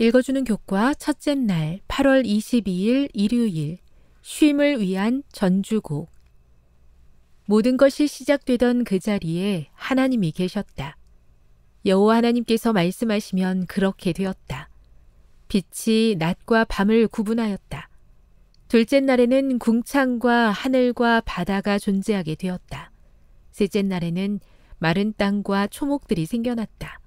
읽어주는 교과 첫째 날 8월 22일 일요일 쉼을 위한 전주곡 모든 것이 시작되던 그 자리에 하나님이 계셨다. 여호와 하나님께서 말씀하시면 그렇게 되었다. 빛이 낮과 밤을 구분하였다. 둘째 날에는 궁창과 하늘과 바다가 존재하게 되었다. 셋째 날에는 마른 땅과 초목들이 생겨났다.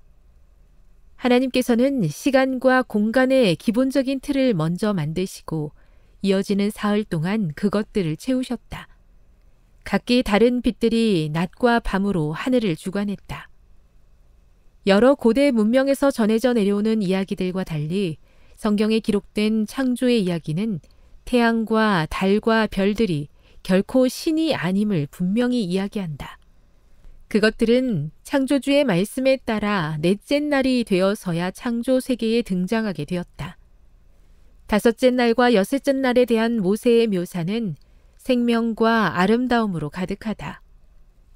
하나님께서는 시간과 공간의 기본적인 틀을 먼저 만드시고 이어지는 사흘 동안 그것들을 채우셨다. 각기 다른 빛들이 낮과 밤으로 하늘을 주관했다. 여러 고대 문명에서 전해져 내려오는 이야기들과 달리 성경에 기록된 창조의 이야기는 태양과 달과 별들이 결코 신이 아님을 분명히 이야기한다. 그것들은 창조주의 말씀에 따라 넷째 날이 되어서야 창조 세계에 등장하게 되었다. 다섯째 날과 여섯째 날에 대한 모세의 묘사는 생명과 아름다움으로 가득하다.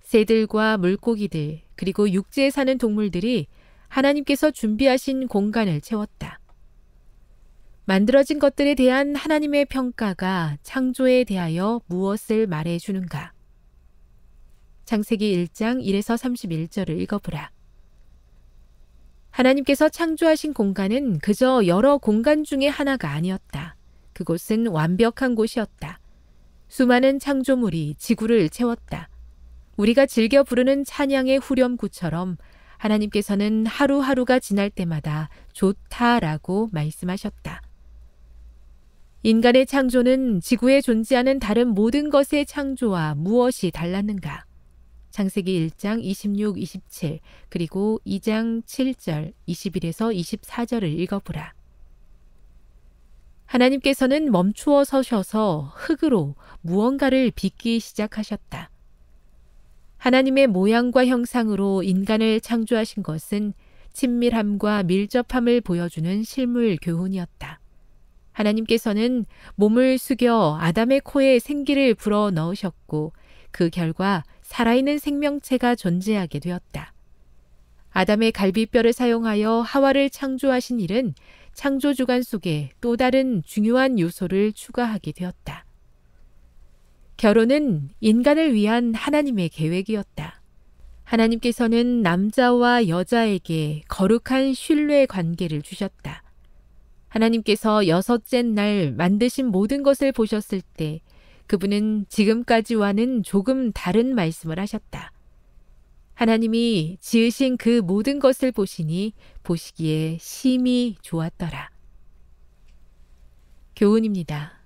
새들과 물고기들, 그리고 육지에 사는 동물들이 하나님께서 준비하신 공간을 채웠다. 만들어진 것들에 대한 하나님의 평가가 창조에 대하여 무엇을 말해주는가? 창세기 1장 1에서 31절을 읽어보라. 하나님께서 창조하신 공간은 그저 여러 공간 중에 하나가 아니었다. 그곳은 완벽한 곳이었다. 수많은 창조물이 지구를 채웠다. 우리가 즐겨 부르는 찬양의 후렴구처럼 하나님께서는 하루하루가 지날 때마다 좋다라고 말씀하셨다. 인간의 창조는 지구에 존재하는 다른 모든 것의 창조와 무엇이 달랐는가? 창세기 1장 26, 27 그리고 2장 7절 21에서 24절을 읽어보라. 하나님께서는 멈추어 서셔서 흙으로 무언가를 빚기 시작하셨다. 하나님의 모양과 형상으로 인간을 창조하신 것은 친밀함과 밀접함을 보여주는 실물 교훈이었다. 하나님께서는 몸을 숙여 아담의 코에 생기를 불어 넣으셨고 그 결과 살아있는 생명체가 존재하게 되었다. 아담의 갈비뼈를 사용하여 하와를 창조하신 일은 창조 주간 속에 또 다른 중요한 요소를 추가하게 되었다. 결혼은 인간을 위한 하나님의 계획이었다. 하나님께서는 남자와 여자에게 거룩한 신뢰 관계를 주셨다. 하나님께서 여섯째 날 만드신 모든 것을 보셨을 때 그분은 지금까지와는 조금 다른 말씀을 하셨다. 하나님이 지으신 그 모든 것을 보시니 보시기에 심히 좋았더라. 교훈입니다.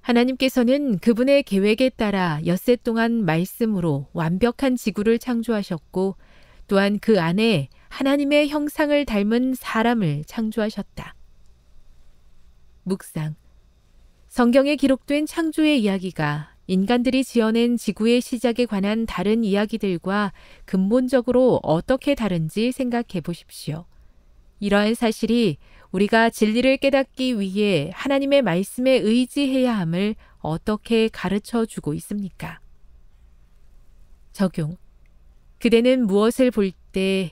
하나님께서는 그분의 계획에 따라 엿새 동안 말씀으로 완벽한 지구를 창조하셨고 또한 그 안에 하나님의 형상을 닮은 사람을 창조하셨다. 묵상. 성경에 기록된 창조의 이야기가 인간들이 지어낸 지구의 시작에 관한 다른 이야기들과 근본적으로 어떻게 다른지 생각해 보십시오. 이러한 사실이 우리가 진리를 깨닫기 위해 하나님의 말씀에 의지해야 함을 어떻게 가르쳐 주고 있습니까? 적용. 그대는 무엇을 볼 때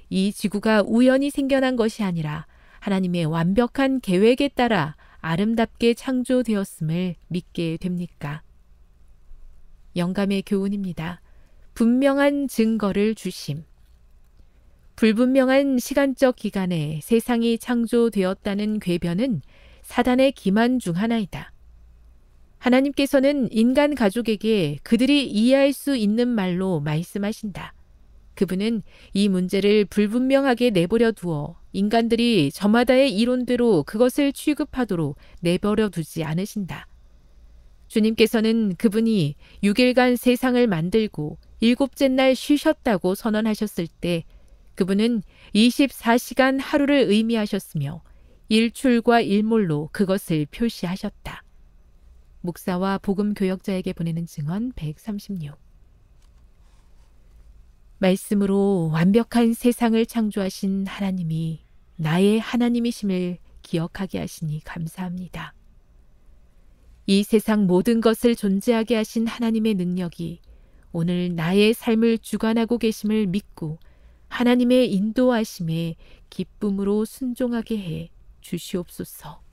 이 지구가 우연히 생겨난 것이 아니라 하나님의 완벽한 계획에 따라 아름답게 창조되었음을 믿게 됩니까? 영감의 교훈입니다. 분명한 증거를 주심. 불분명한 시간적 기간에 세상이 창조되었다는 궤변은 사단의 기만 중 하나이다. 하나님께서는 인간 가족에게 그들이 이해할 수 있는 말로 말씀하신다. 그분은 이 문제를 불분명하게 내버려 두어 인간들이 저마다의 이론대로 그것을 취급하도록 내버려 두지 않으신다. 주님께서는 그분이 6일간 세상을 만들고 일곱째 날 쉬셨다고 선언하셨을 때 그분은 24시간 하루를 의미하셨으며 일출과 일몰로 그것을 표시하셨다. 목사와 복음 교역자에게 보내는 증언 136 말씀으로 완벽한 세상을 창조하신 하나님이 나의 하나님이심을 기억하게 하시니 감사합니다. 이 세상 모든 것을 존재하게 하신 하나님의 능력이 오늘 나의 삶을 주관하고 계심을 믿고 하나님의 인도하심에 기쁨으로 순종하게 해 주시옵소서.